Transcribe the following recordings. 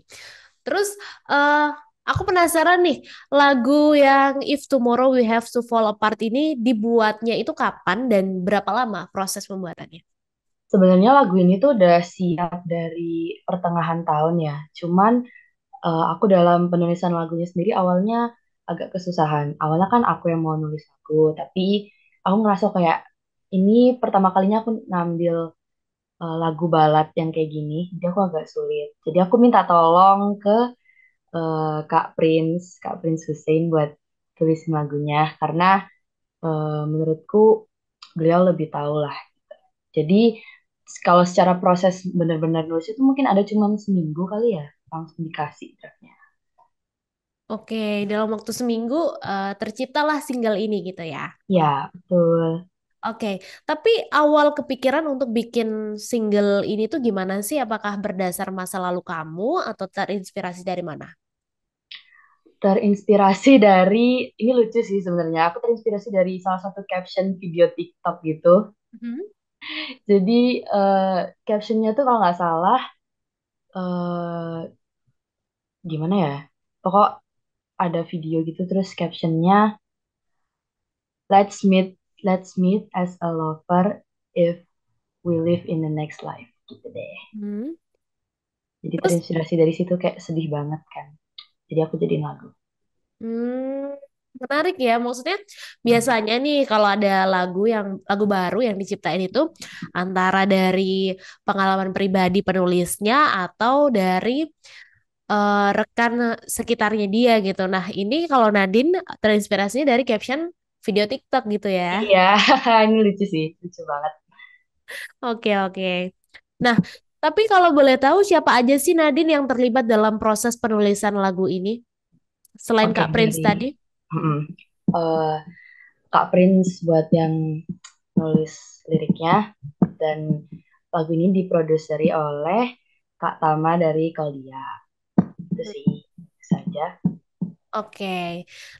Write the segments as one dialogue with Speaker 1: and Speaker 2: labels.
Speaker 1: okay. terus uh, Aku penasaran nih, lagu yang If Tomorrow We Have to Fall Apart ini dibuatnya itu kapan dan berapa lama proses pembuatannya?
Speaker 2: Sebenarnya lagu ini tuh udah siap dari pertengahan tahun ya. Cuman uh, aku dalam penulisan lagunya sendiri awalnya agak kesusahan. Awalnya kan aku yang mau nulis lagu, tapi aku ngerasa kayak ini pertama kalinya aku ngambil uh, lagu balat yang kayak gini, jadi aku agak sulit. Jadi aku minta tolong ke uh, Kak Prince, Kak Prince Hussein buat tulis lagunya karena uh, menurutku beliau lebih tahu lah. Jadi kalau secara proses benar-benar nulis itu mungkin ada cuma seminggu kali ya langsung dikasih draftnya.
Speaker 1: Oke, dalam waktu seminggu uh, terciptalah single ini gitu ya? Ya,
Speaker 2: betul.
Speaker 1: Oke, tapi awal kepikiran untuk bikin single ini tuh gimana sih? Apakah berdasar masa lalu kamu
Speaker 2: atau terinspirasi dari mana? Terinspirasi dari ini lucu sih sebenarnya. Aku terinspirasi dari salah satu caption video TikTok gitu. Mm-hmm. Jadi uh, captionnya tuh kalau nggak salah uh, gimana ya? Pokok ada video gitu terus captionnya Let's meet let's meet as a lover if we live in the next life gitu deh. Hmm. Jadi Terus, terinspirasi dari situ kayak sedih banget kan. Jadi aku jadi lagu. Hmm, menarik
Speaker 1: ya. Maksudnya biasanya nih kalau ada lagu yang lagu baru yang diciptain itu antara dari pengalaman pribadi penulisnya atau dari uh, rekan sekitarnya dia gitu. Nah, ini kalau Nadine terinspirasinya dari caption video TikTok gitu ya. Iya,
Speaker 2: ini lucu sih, lucu banget. Oke, oke.
Speaker 1: Nah, tapi kalau boleh tahu siapa aja sih Nadine yang terlibat dalam proses penulisan lagu ini? Selain okay. Kak Prince tadi?
Speaker 2: Mm, Uh, Kak Prince buat yang nulis liriknya dan lagu ini diproduseri oleh Kak Tama dari Kaldia. Itu sih saja.
Speaker 1: Oke. Okay.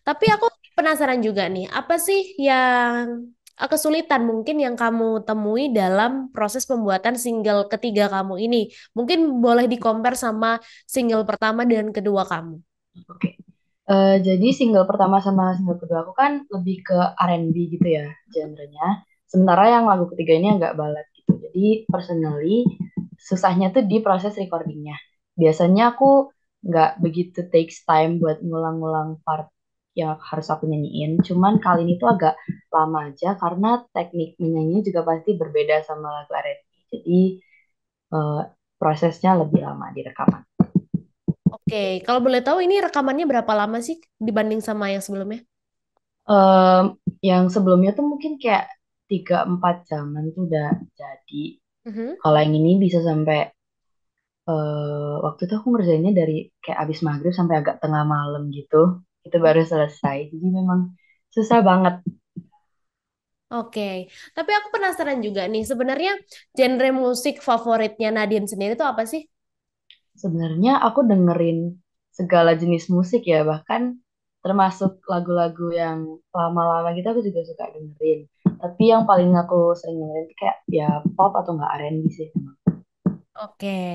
Speaker 1: Tapi aku penasaran juga nih, apa sih yang eh, kesulitan mungkin yang kamu temui dalam proses pembuatan single ketiga kamu ini? Mungkin boleh dikompar sama single pertama dan kedua kamu.
Speaker 2: Oke. Uh, jadi single pertama sama single kedua aku kan lebih ke R&B gitu ya genrenya. Sementara yang lagu ketiga ini agak balet gitu. Jadi personally susahnya tuh di proses recordingnya. Biasanya aku nggak begitu takes time buat ngulang-ngulang part yang harus aku nyanyiin. Cuman kali ini tuh agak lama aja karena teknik menyanyi juga pasti berbeda sama lagu R&B. Jadi uh, prosesnya lebih lama di rekaman.
Speaker 1: Oke, kalau boleh tahu ini rekamannya berapa lama sih dibanding sama yang sebelumnya?
Speaker 2: Um, yang sebelumnya tuh mungkin kayak 3-4 jaman tuh udah jadi. Mm-hmm. Kalau yang ini bisa sampai uh, waktu itu aku ngerjainnya dari kayak abis maghrib sampai agak tengah malam gitu itu baru selesai jadi memang susah banget
Speaker 1: Oke, okay. tapi aku penasaran juga nih, sebenarnya genre musik favoritnya Nadine sendiri itu apa sih?
Speaker 2: Sebenarnya aku dengerin segala jenis musik ya, bahkan termasuk lagu-lagu yang lama-lama gitu aku juga suka dengerin. Tapi yang paling aku sering dengerin kayak ya pop atau enggak R&B sih. Oke. Okay.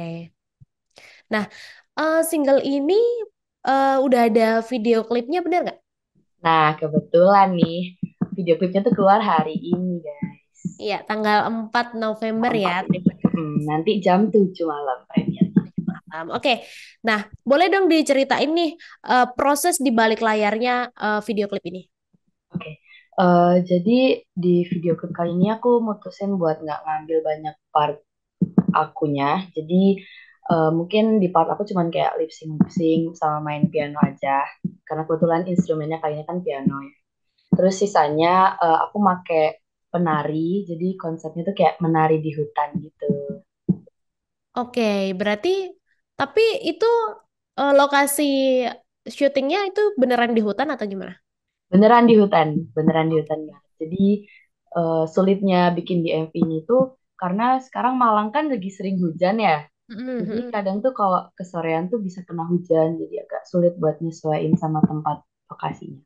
Speaker 2: Nah,
Speaker 1: uh, single ini uh, udah ada video klipnya bener nggak?
Speaker 2: Nah, kebetulan nih video klipnya tuh keluar hari ini, guys.
Speaker 1: Iya, tanggal 4 November 4 ya. Hmm, nanti jam 7 malam premiernya. Oke. Okay. Nah, boleh dong diceritain nih uh, proses di balik layarnya uh, video klip ini.
Speaker 2: Oke. Okay. Uh, jadi di video klip kali ini aku mutusin buat nggak ngambil banyak part akunya. Jadi uh, mungkin di part aku cuman kayak lip sync lip sync sama main piano aja karena kebetulan instrumennya kayaknya kan piano ya terus sisanya uh, aku make penari jadi konsepnya tuh kayak menari di hutan gitu oke okay, berarti
Speaker 1: tapi itu uh, lokasi syutingnya itu beneran di hutan atau gimana
Speaker 2: beneran di hutan beneran di hutan ya jadi uh, sulitnya bikin di mv ini tuh karena sekarang Malang kan lagi sering hujan ya jadi kadang tuh kalau kesorean tuh bisa kena hujan, jadi agak sulit buat nyesuaiin sama tempat lokasinya.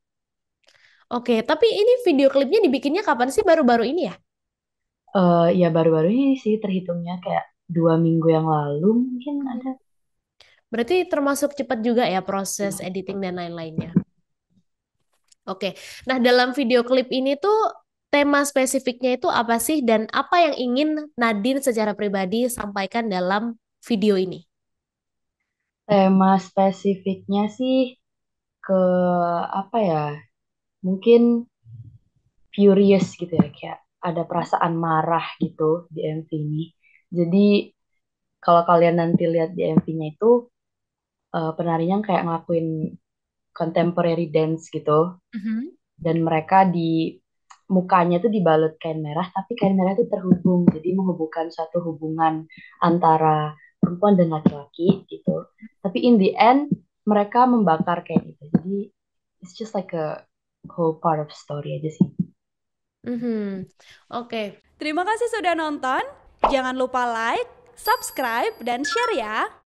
Speaker 1: Oke, tapi ini video klipnya dibikinnya kapan sih? Baru-baru ini ya?
Speaker 2: Eh ya baru-baru ini sih terhitungnya kayak dua minggu yang lalu mungkin ada. Berarti
Speaker 1: termasuk cepat juga ya proses iya. editing dan lain-lainnya. Oke, nah dalam video klip ini tuh tema spesifiknya itu apa sih dan apa yang ingin Nadine secara pribadi sampaikan dalam video ini?
Speaker 2: Tema spesifiknya sih ke apa ya? Mungkin furious gitu ya, kayak ada perasaan marah gitu di MV ini. Jadi kalau kalian nanti lihat di MV-nya itu uh, penarinya kayak ngelakuin contemporary dance gitu. Mm-hmm. Dan mereka di mukanya tuh dibalut kain merah, tapi kain merah itu terhubung, jadi menghubungkan satu hubungan antara perempuan dan laki-laki gitu tapi in the end mereka membakar kayak gitu jadi it's just like a whole part of story aja sih mm-hmm.
Speaker 1: oke okay. terima kasih sudah nonton jangan lupa like subscribe dan share ya